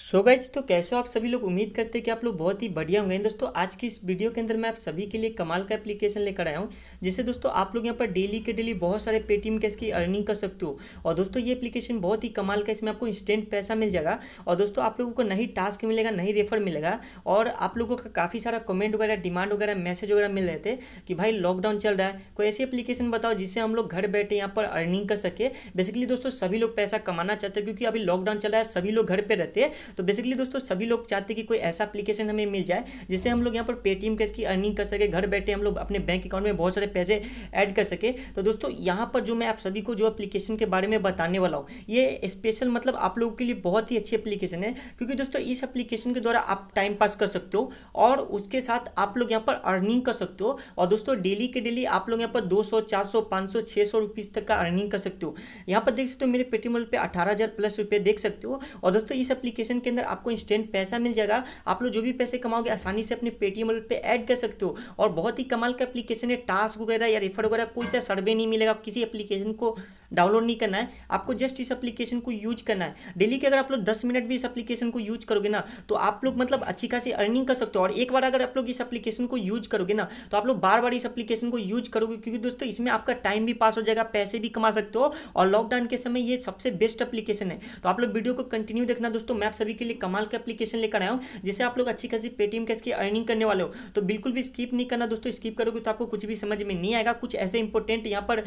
सो so guys तो कैसे हो आप सभी लोग उम्मीद करते हैं कि आप लोग बहुत ही बढ़िया होंगे दोस्तों आज की इस वीडियो के अंदर मैं आप सभी के लिए कमाल का एप्लीकेशन लेकर आया हूँ जिससे दोस्तों आप लोग यहाँ पर डेली के डेली बहुत सारे पेटीएम कैश की अर्निंग कर सकते हो और दोस्तों ये एप्लीकेशन बहुत ही कमाल का इसमें आपको इंस्टेंट पैसा मिल जाएगा और दोस्तों आप लोगों को नहीं टास्क मिलेगा नहीं रेफर मिलेगा और आप लोगों का काफ़ी सारा कमेंट वगैरह डिमांड वगैरह मैसेज वगैरह मिल रहे थे कि भाई लॉकडाउन चल रहा है कोई ऐसी एप्लीकेशन बताओ जिससे हम लोग घर बैठे यहाँ पर अर्निंग कर सके बेसिकली दोस्तों सभी लोग पैसा कमाना चाहते हैं क्योंकि अभी लॉकडाउन चल रहा है सभी लोग घर पर रहते हैं तो बेसिकली दोस्तों सभी लोग चाहते कि कोई ऐसा एप्लीकेशन हमें मिल जाए जिससे हम लोग यहाँ पर पेटीएम कैश की अर्निंग कर सके घर बैठे हम लोग अपने बैंक अकाउंट में बहुत सारे पैसे ऐड कर सके तो दोस्तों यहाँ पर जो मैं आप सभी को जो एप्लीकेशन के बारे में बताने वाला हूँ ये स्पेशल मतलब आप लोगों के लिए बहुत ही अच्छी अप्लीकेशन है क्योंकि दोस्तों इस एप्लीकेशन के द्वारा आप टाइम पास कर सकते हो और उसके साथ आप लोग यहाँ पर अर्निंग कर सकते हो और दोस्तों डेली के डेली आप लोग यहाँ पर दो सौ चार सौ पाँच सौ छः सौ रुपीज़ तक का अर्निंग कर सकते हो यहाँ पर देख सकते हो मेरे पेटीएम पे अठारह हज़ार प्लस रुपये देख सकते हो और दोस्तों इस एप्लीकेशन एप्लीकेशन के अंदर आपको इंस्टेंट पैसा मिल जाएगा आप लोग जो भी पैसे कमाओगे आसानी से अपने पेटीएम वॉलेट पे ऐड कर सकते हो और बहुत ही कमाल का एप्लीकेशन है टास्क वगैरह या रेफर वगैरह कोई सा सर्वे नहीं मिलेगा किसी एप्लीकेशन को डाउनलोड नहीं करना है आपको जस्ट इस एप्लीकेशन को यूज करना है डेली के अगर आप लोग दस मिनट भी इस एप्लीकेशन को यूज करोगे ना तो आप लोग मतलब अच्छी खासी अर्निंग कर सकते हो और एक बार अगर आप लोग इस एप्लीकेशन को यूज करोगे ना तो आप लोग बार बार इस एप्लीकेशन को यूज करोगे क्योंकि दोस्तों इसमें आपका टाइम भी पास हो जाएगा पैसे भी कमा सकते हो और लॉकडाउन के समय ये सबसे बेस्ट अप्लीकेशन है तो आप लोग वीडियो को कंटिन्यू देखना दोस्तों मैं आप सभी के लिए कमाल का एप्लीकेशन लेकर आया हूँ जिससे आप लोग अच्छी खासी पेटीएम कैसे की अर्निंग करने वाले हो तो बिल्कुल भी स्किप नहीं करना दोस्तों स्किप करोगे तो आपको कुछ भी समझ में नहीं आएगा कुछ ऐसे इंपॉर्टेंट यहाँ पर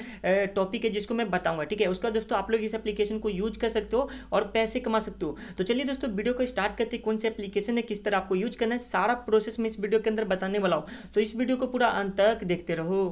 टॉपिक है जिसको मैं बताऊँ बताऊंगा ठीक है उसका दोस्तों आप लोग इस एप्लीकेशन को यूज कर सकते हो और पैसे कमा सकते हो तो चलिए दोस्तों वीडियो को स्टार्ट करते कौन से एप्लीकेशन है किस तरह आपको यूज करना है सारा प्रोसेस मैं इस वीडियो के अंदर बताने वाला हूँ तो इस वीडियो को पूरा अंत तक देखते रहो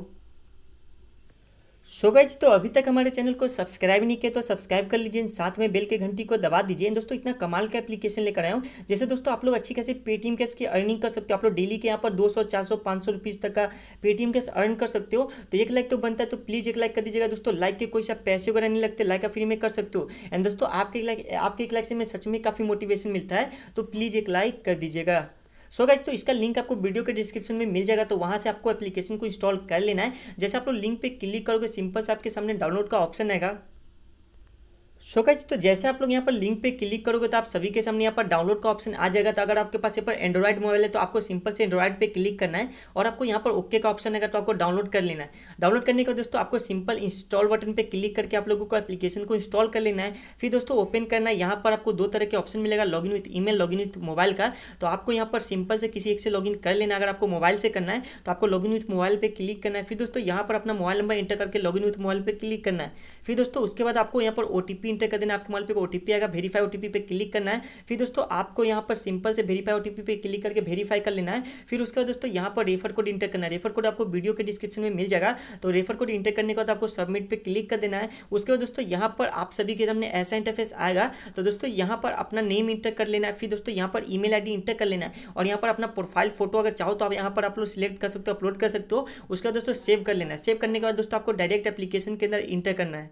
सो गाइज तो अभी तक हमारे चैनल को सब्सक्राइब नहीं किया तो सब्सक्राइब कर लीजिए साथ में बेल के घंटी को दबा दीजिए दोस्तों इतना कमाल का एप्लीकेशन लेकर आया हूँ जैसे दोस्तों आप लोग अच्छी खासी पेटीएम कैश की अर्निंग कर सकते हो आप लोग डेली के यहाँ पर 200 400 500 रुपीस तक का पेटीएम कैश अर्न कर सकते हो तो एक लाइक तो बनता है तो प्लीज़ एक लाइक कर दीजिएगा दोस्तों लाइक के कोई सा पैसे वगैरह नहीं लगते लाइक फ्री में कर सकते हो एंड दोस्तों आपके लाइक आपके एक लाइक से मैं सच में काफ़ी मोटिवेशन मिलता है तो प्लीज़ एक लाइक कर दीजिएगा सो गाइज तो इसका लिंक आपको वीडियो के डिस्क्रिप्शन में मिल जाएगा तो वहाँ से आपको एप्लीकेशन को इंस्टॉल कर लेना है जैसे आप लोग लिंक पर क्लिक करोगे सिंपल से आपके सामने डाउनलोड का ऑप्शन आएगा सो so कैसे तो जैसे आप लोग यहाँ पर लिंक पे क्लिक करोगे तो आप सभी के सामने यहाँ पर डाउनलोड का ऑप्शन आ जाएगा तो अगर आपके पास यहाँ पर एंड्रॉइड मोबाइल है तो आपको सिंपल से एंड्रॉइड पे क्लिक करना है और आपको यहाँ पर ओके का ऑप्शन आएगा तो आपको डाउनलोड कर लेना है डाउनलोड करने के बाद दोस्तों आपको सिंपल इंस्टॉल बटन पर क्लिक करके आप लोगों को एप्लीकेशन को इंस्टॉल कर लेना है फिर दोस्तों ओपन करना है यहाँ पर आपको दो तरह के ऑप्शन मिलेगा login with email login with mobile का तो आपको यहाँ पर सिंपल से किसी एक से इन कर लेना अगर आपको मोबाइल से करना है तो आपको इन विथ मोबाइल पर क्लिक करना है फिर दोस्तों यहाँ पर अपना मोबाइल नंबर इंटर करके इन विथ मोबाइल पर क्लिक करना है फिर दोस्तों उसके बाद आपको यहाँ पर ओ टी इंटर कर देना आपके मोबाइल पर ओ टी आएगा वेरीफाई ओ टी पे क्लिक करना है फिर दोस्तों आपको यहाँ पर सिंपल से वेरीफाई ओ टी पे क्लिक करके वेरीफाई कर लेना है फिर उसके बाद दोस्तों यहाँ पर रेफर कोड इंटर करना है रेफर कोड आपको वीडियो के डिस्क्रिप्शन में मिल जाएगा तो रेफर कोड इंटर करने के बाद आपको सबमिट पर क्लिक कर देना है उसके बाद दोस्तों यहाँ पर आप सभी के सामने ऐसा इंटरफेस आएगा तो दोस्तों यहाँ पर अपना नेम इंटर कर लेना है फिर दोस्तों यहाँ पर आई डी इंटर कर लेना है और यहाँ पर अपना प्रोफाइल फोटो अगर चाहो तो आप यहाँ पर आप लोग सिलेक्ट कर सकते हो अपलोड कर सकते हो उसके बाद दोस्तों सेव कर लेना है सेव करने के बाद दोस्तों आपको डायरेक्ट एप्लीकेशन के अंदर इंटर करना है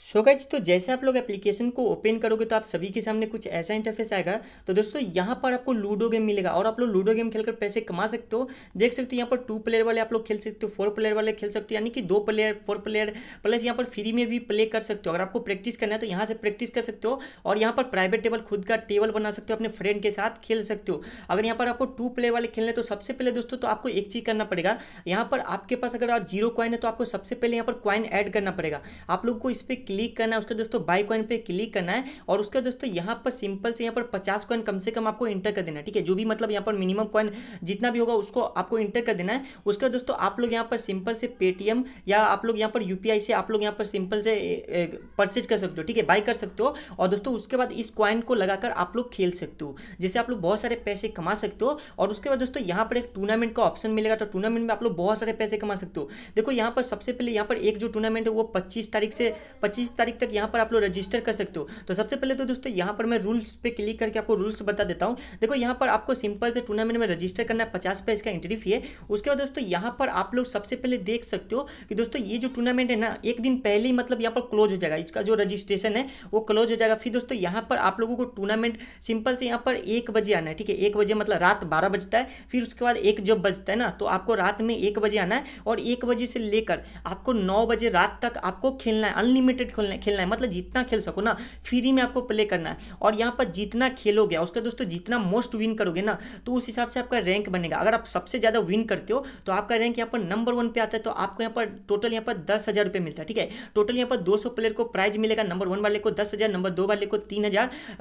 सो गाइज तो जैसे आप लोग एप्लीकेशन को ओपन करोगे तो आप सभी के सामने कुछ ऐसा इंटरफेस आएगा तो दोस्तों यहाँ पर आपको लूडो गेम मिलेगा और आप लोग लूडो गेम खेलकर पैसे कमा सकते हो देख सकते हो यहाँ पर टू प्लेयर वाले आप लोग खेल सकते हो फोर प्लेयर वाले खेल सकते हो यानी कि दो प्लेयर फोर प्लेयर प्लस यहाँ पर फ्री में भी प्ले कर सकते हो अगर आपको प्रैक्टिस करना है तो यहाँ से प्रैक्टिस कर सकते हो और यहाँ पर प्राइवेट टेबल खुद का टेबल बना सकते हो अपने फ्रेंड के साथ खेल सकते हो अगर यहाँ पर आपको टू प्लेयर वाले खेलने तो सबसे पहले दोस्तों तो आपको एक चीज़ करना पड़ेगा यहाँ पर आपके पास अगर आप जीरो कॉइन है तो आपको सबसे पहले यहाँ पर कॉइन ऐड करना पड़ेगा आप लोग को इस पर क्लिक करना है उसके दोस्तों बाई कॉइन पर क्लिक करना है और उसके दोस्तों यहाँ पर सिंपल से यहाँ पर पचास कॉइन कम से कम आपको इंटर कर देना है ठीक है जो भी मतलब यहाँ पर मिनिमम कॉइन जितना भी होगा उसको आपको इंटर कर देना है उसके बाद दोस्तों आप लोग यहाँ पर सिंपल से पेटीएम या आप लोग यहाँ पर यूपीआई से आप लोग यहाँ पर सिंपल से परचेज कर सकते हो ठीक है बाई कर सकते हो और दोस्तों उसके बाद इस कॉइन को लगाकर आप लोग खेल सकते हो जिससे आप लोग बहुत सारे पैसे कमा सकते हो और उसके बाद दोस्तों यहाँ पर एक टूर्नामेंट का ऑप्शन मिलेगा तो टूर्नामेंट में आप लोग बहुत सारे पैसे कमा सकते हो देखो यहाँ पर सबसे पहले यहाँ पर एक जो टूर्नामेंट है वो पच्चीस तारीख से पच्चीस पच्चीस तारीख तक यहाँ पर आप लोग रजिस्टर कर सकते हो तो सबसे पहले तो दोस्तों यहाँ पर मैं रूल्स पे क्लिक करके आपको रूल्स बता देता हूँ देखो यहाँ पर आपको सिंपल से टूर्नामेंट में रजिस्टर करना है पचास रुपये इसका एंट्री फी है उसके बाद दोस्तों यहाँ पर आप लोग सबसे पहले देख सकते हो कि दोस्तों ये जो टूर्नामेंट है ना एक दिन पहले ही मतलब यहाँ पर क्लोज हो जाएगा इसका जो रजिस्ट्रेशन है वो क्लोज हो जाएगा फिर दोस्तों यहाँ पर आप लोगों को टूर्नामेंट सिंपल से यहाँ पर एक बजे आना है ठीक है एक बजे मतलब रात बारह बजता है फिर उसके बाद एक जब बजता है ना तो आपको रात में एक बजे आना है और एक बजे से लेकर आपको नौ बजे रात तक आपको खेलना है अनलिमिटेड क्रिकेट खेलना खेलना है मतलब जितना खेल सको ना फ्री में आपको प्ले करना है और यहाँ पर जितना खेलोगे उसका दोस्तों जितना मोस्ट विन करोगे ना तो उस हिसाब से आपका रैंक बनेगा अगर आप सबसे ज़्यादा विन करते हो तो आपका रैंक यहाँ पर नंबर वन पे आता है तो आपको यहाँ पर टोटल यहाँ पर दस मिलता है ठीक है टोटल यहाँ पर दो प्लेयर को प्राइज मिलेगा नंबर वन वाले को दस नंबर दो वाले को तीन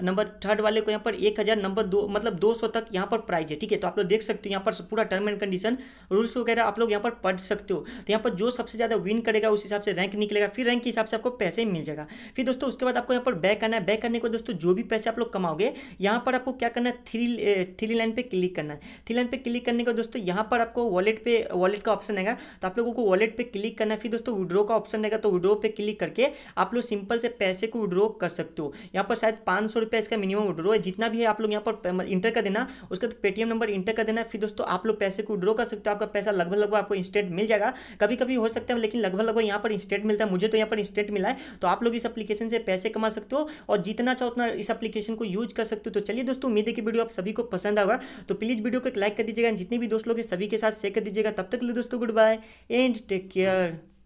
नंबर थर्ड वाले को यहाँ पर एक नंबर दो मतलब दो तक यहाँ पर प्राइज है ठीक है तो आप लोग देख सकते हो यहाँ पर पूरा टर्म एंड कंडीशन रूल्स वगैरह आप लोग यहाँ पर पढ़ सकते हो तो यहाँ पर जो सबसे ज़्यादा विन करेगा उस हिसाब से रैंक निकलेगा फिर रैंक के हिसाब से आपको पैसा पैसे मिल जाएगा फिर दोस्तों उसके बाद आपको यहाँ पर बैक करना है बैक करने के दोस्तों जो भी पैसे आप लोग कमाओगे यहाँ पर आपको क्या करना है थ्री थ्री लाइन पर क्लिक करना है थ्री लाइन पर क्लिक करने के बाद दोस्तों यहाँ पर आपको वॉलेट पे वॉलेट का ऑप्शन रहेगा तो आप लोगों को वॉलेट पर क्लिक करना है फिर दोस्तों विड्रो का ऑप्शन रहेगा तो विड्रो पर क्लिक करके आप लोग सिंपल से पैसे को विड्रो कर सकते हो यहाँ पर शायद पाँच सौ रुपया इसका मिनिमम विड्रो है जितना भी है आप लोग यहाँ पर इंटर कर देना उसके बाद पेटीएम नंबर इंटर कर देना फिर दोस्तों आप लोग पैसे को विड्रो कर सकते हो आपका पैसा लगभग लगभग आपको इंस्टेंट मिल जाएगा कभी कभी हो सकता है लेकिन लगभग लगभग यहाँ पर इंस्टेंट मिलता है मुझे तो यहाँ पर इंस्टेंट मिला है तो आप लोग इस एप्लीकेशन से पैसे कमा सकते हो और जितना चाहो उतना इस एप्लीकेशन को यूज कर सकते हो तो चलिए दोस्तों उम्मीद है कि वीडियो आप सभी को पसंद आएगा तो प्लीज़ वीडियो को एक लाइक कर दीजिएगा जितने भी दोस्त लोग सभी के साथ शेयर कर दीजिएगा तब तक लिए दोस्तों good bye and take care